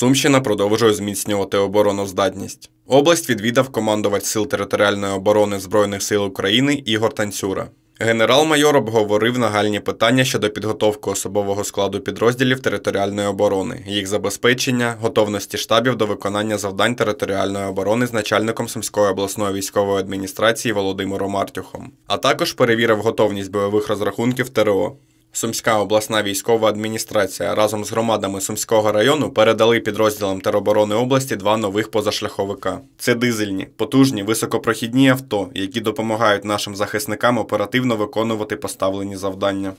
Сумщина продовжує зміцнювати обороноздатність. Область відвідав командувач сил територіальної оборони Збройних сил України Ігор Танцюра. Генерал-майор обговорив нагальні питання щодо підготовки особового складу підрозділів територіальної оборони, їх забезпечення, готовності штабів до виконання завдань територіальної оборони з начальником Сумської обласної військової адміністрації Володимиром Артюхом, а також перевірив готовність бойових розрахунків ТРО. Сумська обласна військова адміністрація разом з громадами Сумського району передали підрозділам тероборони області два нових позашляховика. Це дизельні, потужні, високопрохідні авто, які допомагають нашим захисникам оперативно виконувати поставлені завдання.